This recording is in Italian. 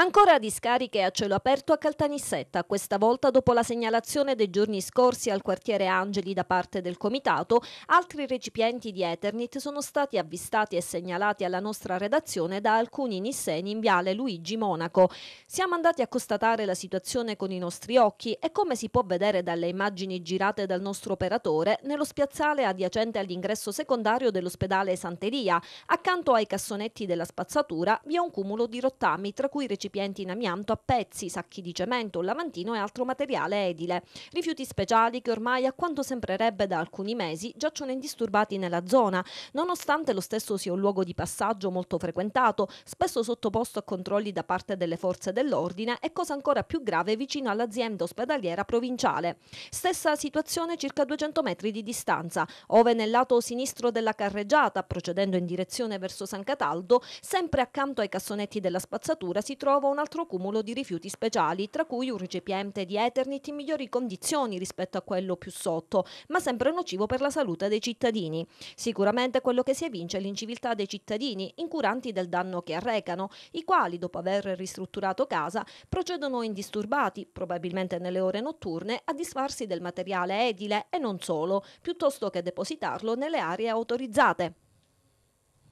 Ancora discariche a cielo aperto a Caltanissetta, questa volta dopo la segnalazione dei giorni scorsi al quartiere Angeli da parte del Comitato, altri recipienti di Eternit sono stati avvistati e segnalati alla nostra redazione da alcuni nisseni in viale Luigi Monaco. Siamo andati a constatare la situazione con i nostri occhi e come si può vedere dalle immagini girate dal nostro operatore, nello spiazzale adiacente all'ingresso secondario dell'ospedale Santeria, accanto ai cassonetti della spazzatura, vi è un cumulo di rottami tra cui recipienti recipienti in amianto a pezzi, sacchi di cemento, lavandino e altro materiale edile. Rifiuti speciali che ormai, a quanto sembrerebbe da alcuni mesi, giacciono indisturbati nella zona, nonostante lo stesso sia un luogo di passaggio molto frequentato, spesso sottoposto a controlli da parte delle forze dell'ordine e cosa ancora più grave vicino all'azienda ospedaliera provinciale. Stessa situazione circa 200 metri di distanza, ove nel lato sinistro della carreggiata, procedendo in direzione verso San Cataldo, sempre accanto ai cassonetti della spazzatura si trova trova un altro cumulo di rifiuti speciali, tra cui un recipiente di Eternit in migliori condizioni rispetto a quello più sotto, ma sempre nocivo per la salute dei cittadini. Sicuramente quello che si evince è l'inciviltà dei cittadini, incuranti del danno che arrecano, i quali, dopo aver ristrutturato casa, procedono indisturbati, probabilmente nelle ore notturne, a disfarsi del materiale edile e non solo, piuttosto che depositarlo nelle aree autorizzate.